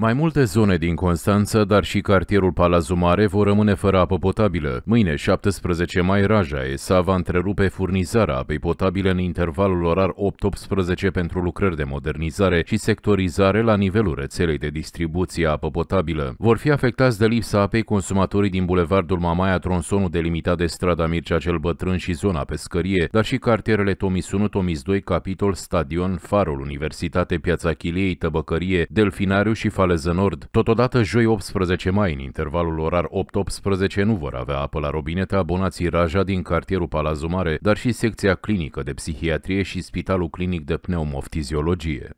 Mai multe zone din Constanța, dar și cartierul Palazumare Mare vor rămâne fără apă potabilă. Mâine, 17 mai, Raja ESA va întrerupe furnizarea apei potabile în intervalul orar 8-18 pentru lucrări de modernizare și sectorizare la nivelul rețelei de distribuție a apă potabilă. Vor fi afectați de lipsa apei consumatorii din bulevardul Mamaia Tronsonul delimitat de strada Mircea cel Bătrân și zona Pescărie, dar și cartierele Tomis 1, Tomis 2, Capitol, Stadion, Farul, Universitate, Piața Chiliei, Tăbăcărie, Delfinariu și Fal ales nord. Totodată, joi 18 mai, în intervalul orar 8-18, nu vor avea apă la robinete abonații Raja din cartierul Palazul Mare, dar și secția clinică de psihiatrie și Spitalul Clinic de Pneumoftiziologie.